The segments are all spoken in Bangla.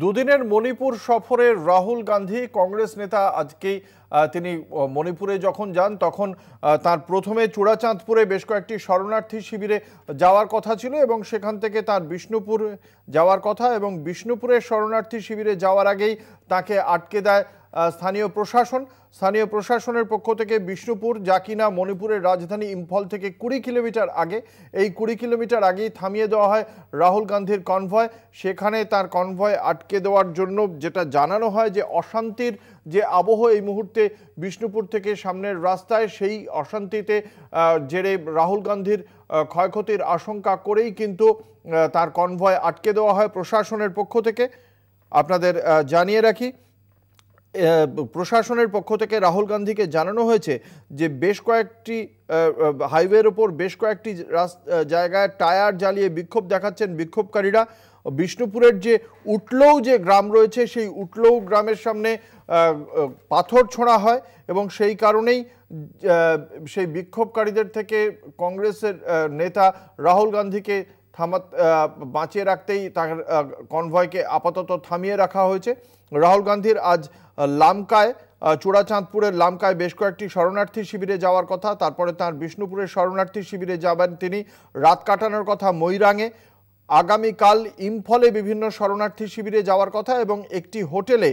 দুদিনের মণিপুর সফরে রাহুল গান্ধী কংগ্রেস নেতা আজকেই তিনি মণিপুরে যখন যান তখন তার প্রথমে চূড়াচাঁদপুরে বেশ কয়েকটি শরণার্থী শিবিরে যাওয়ার কথা ছিল এবং সেখান থেকে তার বিষ্ণুপুর যাওয়ার কথা এবং বিষ্ণুপুরের শরণার্থী শিবিরে যাওয়ার আগেই তাকে আটকে দেয় স্থানীয় প্রশাসন স্থানীয় প্রশাসনের পক্ষ থেকে বিষ্ণুপুর যা কিনা মণিপুরের রাজধানী ইম্ফল থেকে কুড়ি কিলোমিটার আগে এই কুড়ি কিলোমিটার আগেই থামিয়ে দেওয়া হয় রাহুল গান্ধীর কনভয় সেখানে তার কনভয় আটকে দেওয়ার জন্য যেটা জানানো হয় যে অশান্তির যে আবহ এই মুহূর্তে বিষ্ণুপুর থেকে সামনের রাস্তায় সেই অশান্তিতে জেরে রাহুল গান্ধীর ক্ষয়ক্ষতির আশঙ্কা করেই কিন্তু তার কনভয় আটকে দেওয়া হয় প্রশাসনের পক্ষ থেকে আপনাদের জানিয়ে রাখি প্রশাসনের পক্ষ থেকে রাহুল গান্ধীকে জানানো হয়েছে যে বেশ কয়েকটি হাইওয়ের ওপর বেশ কয়েকটি জায়গায় টায়ার জ্বালিয়ে বিক্ষোভ দেখাচ্ছেন বিক্ষোভকারীরা বিষ্ণুপুরের যে উটলৌ যে গ্রাম রয়েছে সেই উটলৌ গ্রামের সামনে পাথর ছোঁড়া হয় এবং সেই কারণেই সেই বিক্ষোভকারীদের থেকে কংগ্রেসের নেতা রাহুল গান্ধীকে থামা বাঁচিয়ে রাখতেই তার কনভয়কে আপাতত থামিয়ে রাখা হয়েছে রাহুল গান্ধীর আজ লামকায় চূড়াচাঁদপুরের লামকায় বেশ কয়েকটি শরণার্থী শিবিরে যাওয়ার কথা তারপরে তার বিষ্ণুপুরের শরণার্থী শিবিরে যাবেন তিনি রাত কাটানোর কথা মৈরাঙে আগামীকাল ইম্ফলে বিভিন্ন শরণার্থী শিবিরে যাওয়ার কথা এবং একটি হোটেলে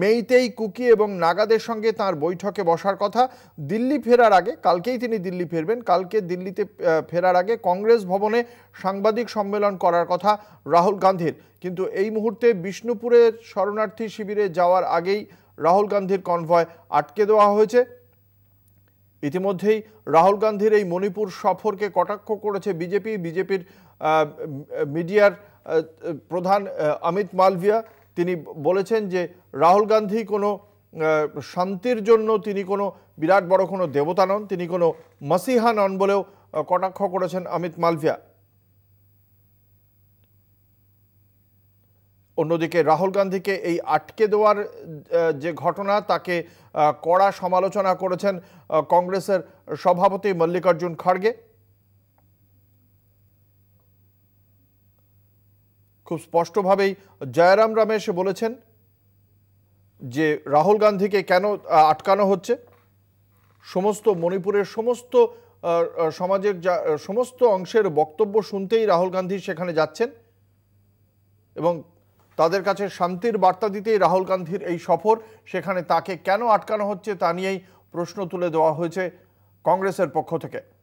মেইতেই কুকি এবং নাগাদের সঙ্গে তার বৈঠকে বসার কথা দিল্লি ফেরার আগে কালকেই তিনি দিল্লি ফিরবেন কালকে দিল্লিতে ফেরার আগে কংগ্রেস ভবনে সাংবাদিক সম্মেলন করার কথা রাহুল গান্ধীর কিন্তু এই মুহূর্তে বিষ্ণুপুরের শরণার্থী শিবিরে যাওয়ার আগেই রাহুল গান্ধীর কনভয় আটকে দেওয়া হয়েছে ইতিমধ্যেই রাহুল গান্ধীর এই মণিপুর সফরকে কটাক্ষ করেছে বিজেপি বিজেপির মিডিয়ার প্রধান অমিত মালভিয়া তিনি বলেছেন যে রাহুল গান্ধী কোনো শান্তির জন্য তিনি কোনো বিরাট বড় কোনো দেবতা নন তিনি কোনো মসিহা নন বলেও কটাক্ষ করেছেন অমিত মালভিয়া অন্যদিকে রাহুল গান্ধীকে এই আটকে দেওয়ার যে ঘটনা তাকে কড়া সমালোচনা করেছেন কংগ্রেসের সভাপতি মল্লিকার্জুন খড়গে খুব স্পষ্টভাবেই জয়রাম রমেশ বলেছেন যে রাহুল গান্ধীকে কেন আটকানো হচ্ছে সমস্ত মণিপুরের সমস্ত সমাজের সমস্ত অংশের বক্তব্য শুনতেই রাহুল গান্ধী সেখানে যাচ্ছেন এবং তাদের কাছে শান্তির বার্তা দিতেই রাহুল গান্ধীর এই সফর সেখানে তাকে কেন আটকানো হচ্ছে তা নিয়েই প্রশ্ন তুলে দেওয়া হয়েছে কংগ্রেসের পক্ষ থেকে